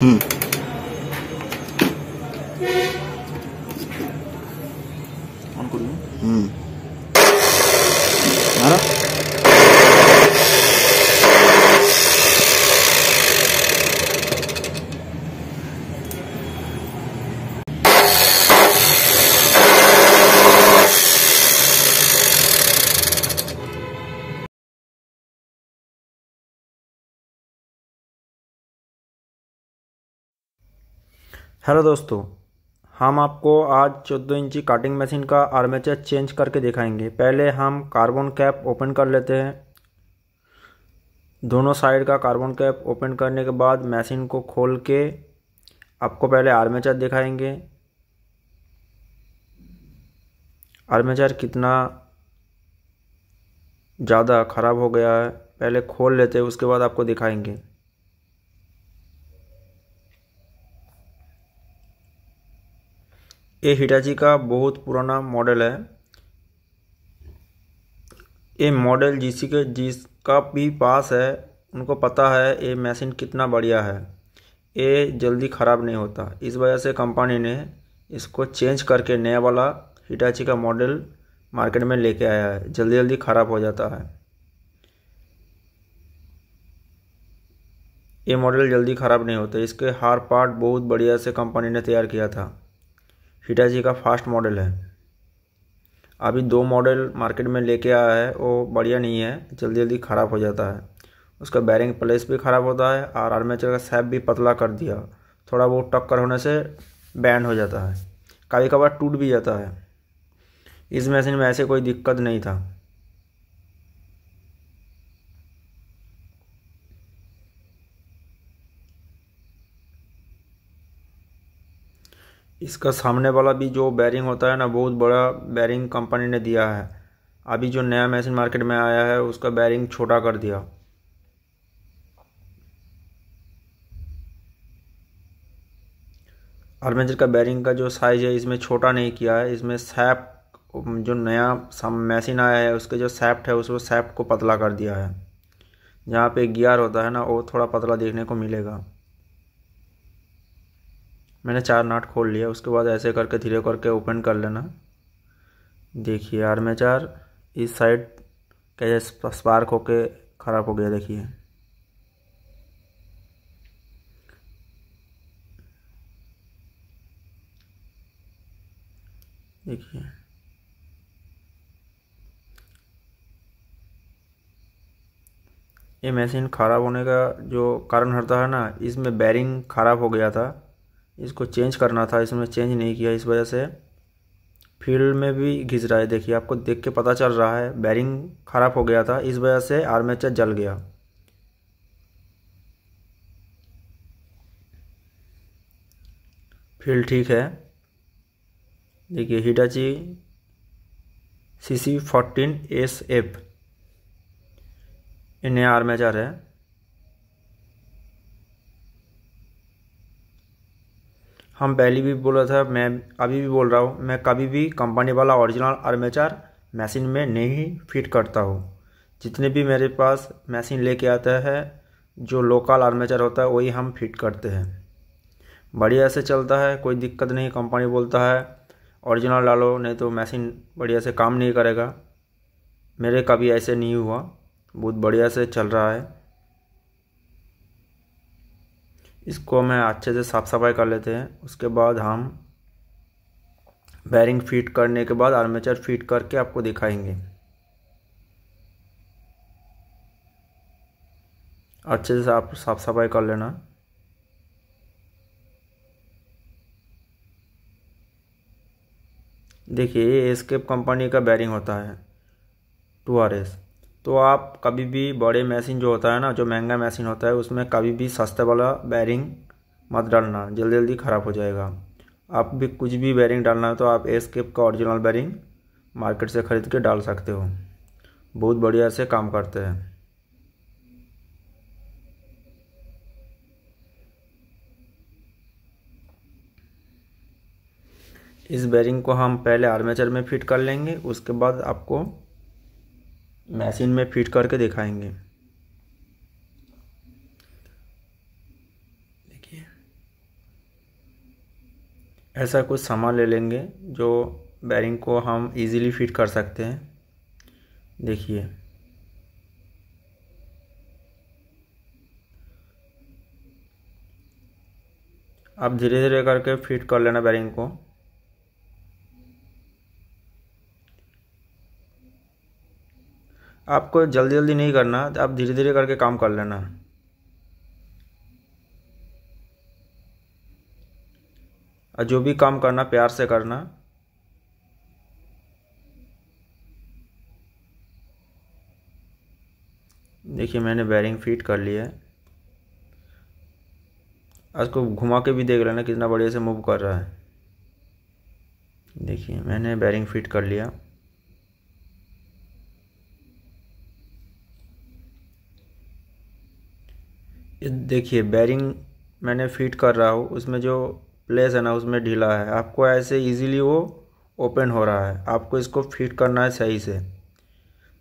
Hmm. Hello दोस्तों हम आपको आज 14 इंची काटिंग मशीन का आर्मेचर चेंज करके दिखाएंगे पहले हम कार्बन कैप ओपन कर लेते हैं दोनों साइड का कार्बन कैप ओपन करने के बाद मशीन को खोल के आपको पहले आर्मेचर दिखाएंगे आर्मेचर कितना ज़्यादा ख़राब हो गया है पहले खोल लेते हैं उसके बाद आपको दिखाएंगे ये हिटाची का बहुत पुराना मॉडल है ये मॉडल जिस के जिसका भी पास है उनको पता है ये मशीन कितना बढ़िया है ये जल्दी ख़राब नहीं होता इस वजह से कंपनी ने इसको चेंज करके नया वाला हिटाची का मॉडल मार्केट में लेके आया है जल्दी जल्दी ख़राब हो जाता है ये मॉडल जल्दी ख़राब नहीं होता इसके हार पार्ट बहुत बढ़िया से कंपनी ने तैयार किया था फिटा जी का फास्ट मॉडल है अभी दो मॉडल मार्केट में लेके आया है वो बढ़िया नहीं है जल्दी जल्दी ख़राब हो जाता है उसका बैरिंग प्लेस भी ख़राब होता है और आर्मेचर का सैप भी पतला कर दिया थोड़ा बहुत टक्कर होने से बैंड हो जाता है कभी कभार टूट भी जाता है इस मशीन में ऐसे कोई दिक्कत नहीं था इसका सामने वाला भी जो बैरिंग होता है ना बहुत बड़ा बैरिंग कंपनी ने दिया है अभी जो नया मशीन मार्केट में आया है उसका बैरिंग छोटा कर दिया आर्मेचर का बैरिंग का जो साइज़ है इसमें छोटा नहीं किया है इसमें सैप जो नया मशीन आया है उसके जो सैप्ट है उसको सैप्ट को पतला कर दिया है जहाँ पे गियर होता है ना वो थोड़ा पतला देखने को मिलेगा मैंने चार नाट खोल लिया उसके बाद ऐसे करके धीरे करके ओपन कर लेना देखिए आर्मेचर इस साइड कैसे स्पार्क होके ख़राब हो गया देखिए देखिए ये मशीन ख़राब होने का जो कारण होता है ना इसमें बैरिंग ख़राब हो गया था इसको चेंज करना था इसमें चेंज नहीं किया इस वजह से फील्ड में भी घिस रहा है देखिए आपको देख के पता चल रहा है बैरिंग ख़राब हो गया था इस वजह से आर्मेचर जल गया फील्ड ठीक है देखिए Hitachi C C fourteen S F इन्हें आर्मेचर है हम पहले भी बोला था मैं अभी भी बोल रहा हूँ मैं कभी भी कंपनी वाला ओरिजिनल आर्मेचर मशीन में नहीं फिट करता हूँ जितने भी मेरे पास मशीन लेके आता है जो लोकल आर्मेचर होता है वही हम फिट करते हैं बढ़िया से चलता है कोई दिक्कत नहीं कंपनी बोलता है ओरिजिनल डालो नहीं तो मशीन बढ़िया से काम नहीं करेगा मेरे कभी ऐसे नहीं हुआ बहुत बढ़िया से चल रहा है इसको हमें अच्छे से साफ सफाई कर लेते हैं उसके बाद हम बैरिंग फिट करने के बाद आर्मेचर फिट करके आपको दिखाएंगे अच्छे से आप साफ सफाई कर लेना देखिए ये एस्केप कंपनी का बैरिंग होता है टू आर एस तो आप कभी भी बड़े मशीन जो होता है ना जो महंगा मशीन होता है उसमें कभी भी सस्ते वाला बैरिंग मत डालना जल्दी जल्दी ख़राब हो जाएगा आप भी कुछ भी बैरिंग डालना है तो आप एस्केप का ओरिजिनल बैरिंग मार्केट से ख़रीद के डाल सकते हो बहुत बढ़िया से काम करते हैं इस बैरिंग को हम पहले आर्मेचर में फिट कर लेंगे उसके बाद आपको मशीन में फिट करके दिखाएंगे देखिए ऐसा कुछ सामान ले लेंगे जो बैरिंग को हम इजीली फिट कर सकते हैं देखिए आप धीरे धीरे करके फिट कर लेना बैरिंग को आपको जल्दी जल्दी नहीं करना तो आप धीरे धीरे करके काम कर लेना और जो भी काम करना प्यार से करना देखिए मैंने बैरिंग फिट कर लिया है इसको घुमा के भी देख लेना कितना बढ़िया से मूव कर रहा है देखिए मैंने बैरिंग फिट कर लिया देखिए बैरिंग मैंने फिट कर रहा हूँ उसमें जो प्लेस है ना उसमें ढीला है आपको ऐसे इजीली वो ओपन हो रहा है आपको इसको फिट करना है सही से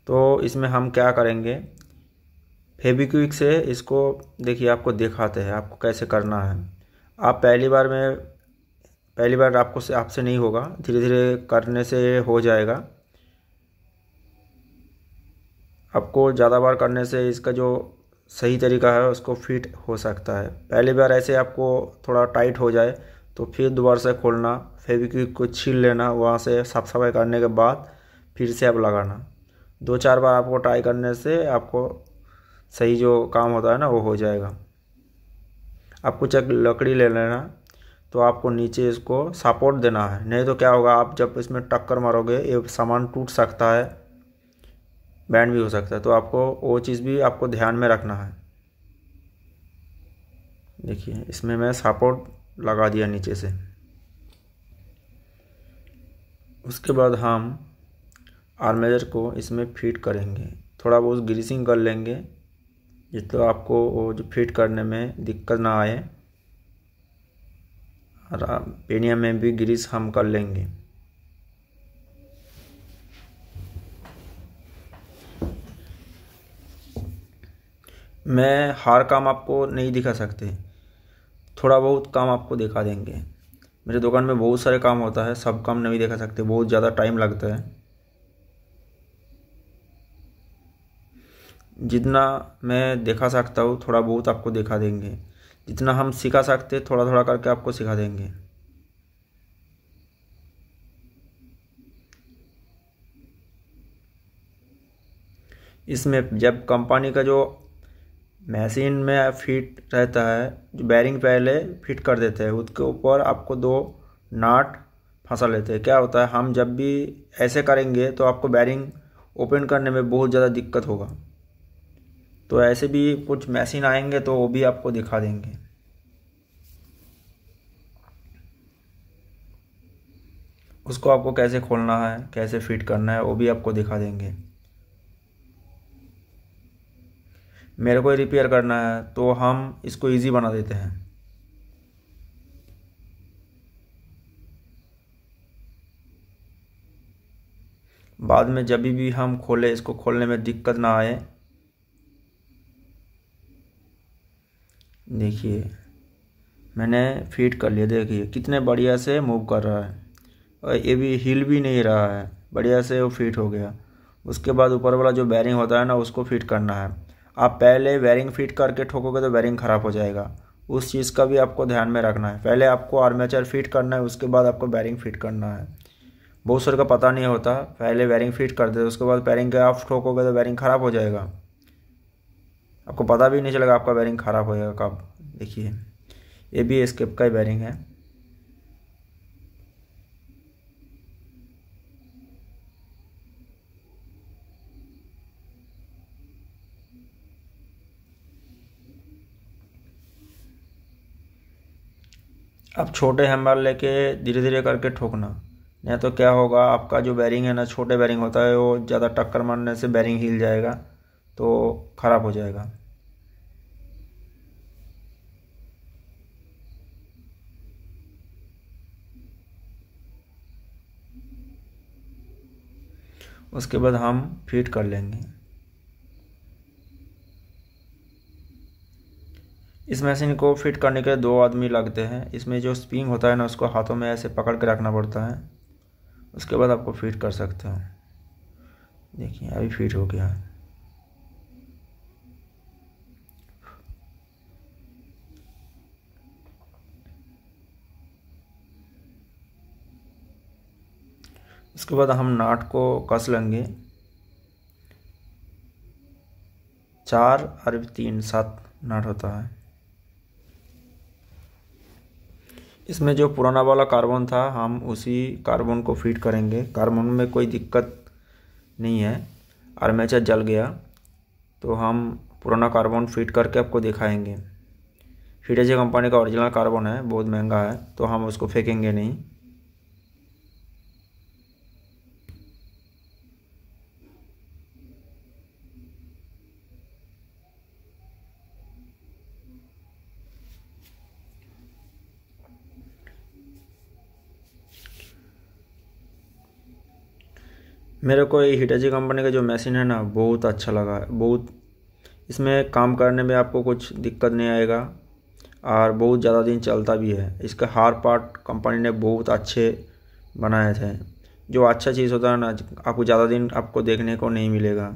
तो इसमें हम क्या करेंगे फेबिक्विक से इसको देखिए आपको दिखाते हैं आपको कैसे करना है आप पहली बार में पहली बार आपको से आपसे नहीं होगा धीरे धीरे करने से हो जाएगा आपको ज़्यादा बार करने से इसका जो सही तरीका है उसको फिट हो सकता है पहली बार ऐसे आपको थोड़ा टाइट हो जाए तो फिर दोबारा से खोलना फेविक्विक को छील लेना वहाँ से साफ सफाई करने के बाद फिर से आप लगाना दो चार बार आपको ट्राई करने से आपको सही जो काम होता है ना वो हो जाएगा आप कुछ एक लकड़ी ले लेना तो आपको नीचे इसको सपोर्ट देना है नहीं तो क्या होगा आप जब इसमें टक्कर मारोगे ये सामान टूट सकता है बैंड भी हो सकता है तो आपको वो चीज़ भी आपको ध्यान में रखना है देखिए इसमें मैं सपोर्ट लगा दिया नीचे से उसके बाद हम आर्मेजर को इसमें फिट करेंगे थोड़ा बहुत ग्रीसिंग कर लेंगे जिससे तो आपको वो जो फिट करने में दिक्कत ना आए और पेनिया में भी ग्रीस हम कर लेंगे मैं हर काम आपको नहीं दिखा सकते थोड़ा बहुत काम आपको दिखा देंगे मेरे दुकान में बहुत सारे काम होता है सब काम नहीं दिखा सकते बहुत ज़्यादा टाइम लगता है जितना मैं दिखा सकता हूँ थोड़ा बहुत आपको दिखा देंगे जितना हम सिखा सकते थोड़ा थोड़ा करके आपको सिखा देंगे इसमें जब कंपनी का जो मशीन में फिट रहता है जो बैरिंग पहले फिट कर देते हैं उसके ऊपर आपको दो नाट फंसा लेते हैं क्या होता है हम जब भी ऐसे करेंगे तो आपको बैरिंग ओपन करने में बहुत ज़्यादा दिक्कत होगा तो ऐसे भी कुछ मशीन आएंगे तो वो भी आपको दिखा देंगे उसको आपको कैसे खोलना है कैसे फिट करना है वो भी आपको दिखा देंगे मेरे को रिपेयर करना है तो हम इसको इजी बना देते हैं बाद में जब भी हम खोले इसको खोलने में दिक्कत ना आए देखिए मैंने फिट कर लिया देखिए कितने बढ़िया से मूव कर रहा है और ये भी हिल भी नहीं रहा है बढ़िया से वो फिट हो गया उसके बाद ऊपर वाला जो बैरिंग होता है ना उसको फिट करना है आप पहले वायरिंग फिट करके ठोकोगे तो वायरिंग ख़राब हो जाएगा उस चीज़ का भी आपको ध्यान में रखना है पहले आपको आर्मेचर फिट करना है उसके बाद आपको बैरिंग फिट करना है बहुत सर का पता नहीं होता पहले वायरिंग फिट कर देते उसके बाद वायरिंग के आप ठोकोगे तो वायरिंग ख़राब हो जाएगा आपको पता भी नहीं चलेगा आपका वायरिंग ख़राब होएगा कब देखिए ये भी एस्केप का ही वायरिंग है अब छोटे हैमर लेके धीरे धीरे करके ठोकना नहीं तो क्या होगा आपका जो बैरिंग है ना छोटे बैरिंग होता है वो ज़्यादा टक्कर मारने से बैरिंग हिल जाएगा तो ख़राब हो जाएगा उसके बाद हम फिट कर लेंगे इस मशीन को फिट करने के लिए दो आदमी लगते हैं इसमें जो स्प्रिंग होता है ना उसको हाथों में ऐसे पकड़ के रखना पड़ता है उसके बाद आपको फिट कर सकते हो देखिए अभी फिट हो गया है उसके बाद हम नाट को कस लेंगे चार और तीन सात नाट होता है इसमें जो पुराना वाला कार्बन था हम उसी कार्बन को फीड करेंगे कार्बन में कोई दिक्कत नहीं है आर्मेचर जल गया तो हम पुराना कार्बन फीड करके आपको दिखाएंगे हिटेजी कंपनी का ओरिजिनल कार्बन है बहुत महंगा है तो हम उसको फेंकेंगे नहीं मेरे को ये हिटाची कंपनी का जो मशीन है ना बहुत अच्छा लगा बहुत इसमें काम करने में आपको कुछ दिक्कत नहीं आएगा और बहुत ज़्यादा दिन चलता भी है इसका हार पार्ट कंपनी ने बहुत अच्छे बनाए थे जो अच्छा चीज़ होता है ना आपको ज़्यादा दिन आपको देखने को नहीं मिलेगा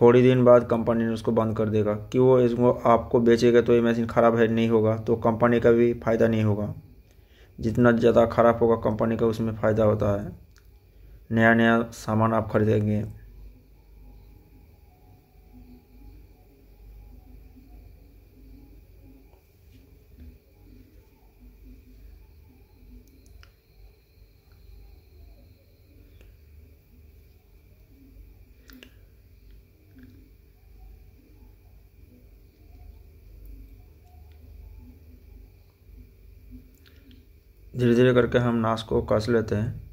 थोड़ी दिन बाद कंपनी ने उसको बंद कर देगा कि वो इसको आपको बेचेगा तो ये मशीन ख़राब है नहीं होगा तो कंपनी का भी फ़ायदा नहीं होगा जितना ज़्यादा ख़राब होगा कंपनी का उसमें फ़ायदा होता है नया नया सामान आप खरीदेंगे धीरे धीरे करके हम नाश को कस लेते हैं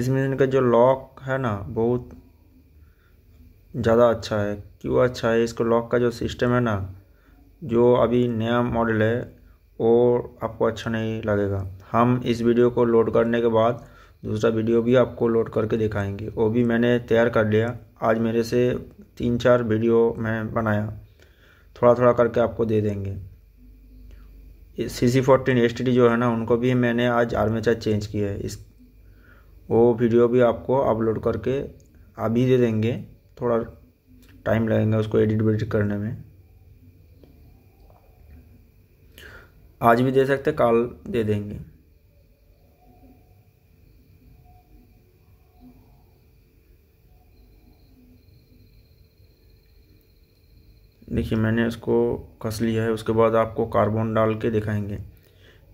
इस मशीन का जो लॉक है ना बहुत ज़्यादा अच्छा है क्यों अच्छा है इसको लॉक का जो सिस्टम है ना जो अभी नया मॉडल है वो आपको अच्छा नहीं लगेगा हम इस वीडियो को लोड करने के बाद दूसरा वीडियो भी आपको लोड करके दिखाएंगे वो भी मैंने तैयार कर लिया आज मेरे से तीन चार वीडियो मैं बनाया थोड़ा थोड़ा करके आपको दे देंगे सी सी फोर्टीन जो है ना उनको भी मैंने आज आर्मेचर चेंज किया है इस वो वीडियो भी आपको अपलोड करके अभी दे देंगे थोड़ा टाइम लगेगा उसको एडिट वेडिट करने में आज भी दे सकते कल दे देंगे देखिए मैंने इसको कस लिया है उसके बाद आपको कार्बन डाल के दिखाएंगे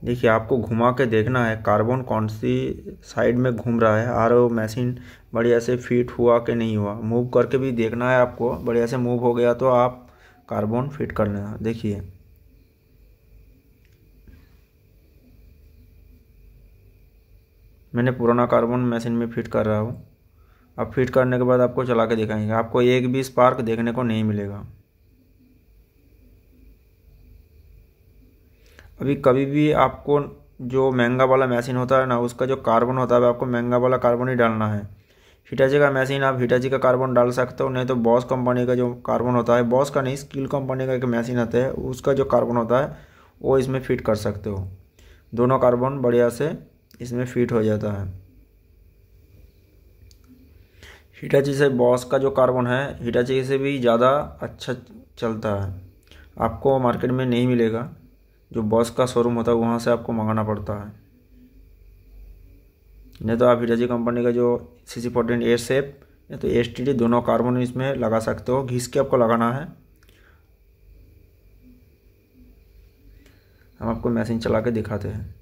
देखिए आपको घुमा के देखना है कार्बन कौन सी साइड में घूम रहा है आर ओ मशीन बढ़िया से फिट हुआ कि नहीं हुआ मूव करके भी देखना है आपको बढ़िया से मूव हो गया तो आप कार्बन फिट कर लेना देखिए मैंने पुराना कार्बन मशीन में फिट कर रहा हूँ अब फिट करने के बाद आपको चला के दिखाएंगे आपको एक भी स्पार्क देखने को नहीं मिलेगा अभी कभी भी आपको जो महंगा वाला मशीन होता है ना उसका जो कार्बन होता है आपको महंगा वाला कार्बन ही डालना है हिटाची का मशीन आप हिटाची का कार्बन डाल सकते हो नहीं तो बॉस कंपनी का जो कार्बन होता है बॉस का नहीं स्कील कंपनी का एक मशीन आता है उसका जो कार्बन होता है वो इसमें फिट कर सकते हो दोनों कार्बन बढ़िया से इसमें फिट हो जाता है हिटाची से बॉस का जो कार्बन है हिटाची से भी ज़्यादा अच्छा चलता है आपको मार्केट में नहीं मिलेगा जो बॉस का शोरूम होता है वहाँ से आपको मंगाना पड़ता है नहीं तो आप हिटाजी कंपनी का जो सी सी फोर्टीन एयर सेप या तो एस टी डी दोनों कार्बन इसमें लगा सकते हो घिस के आपको लगाना है हम आपको मशीन चला के दिखाते हैं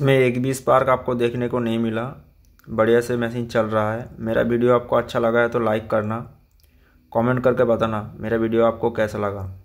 इसमें एक भी स्पार्क आपको देखने को नहीं मिला बढ़िया से मशीन चल रहा है मेरा वीडियो आपको अच्छा लगा है तो लाइक करना कमेंट करके बताना मेरा वीडियो आपको कैसा लगा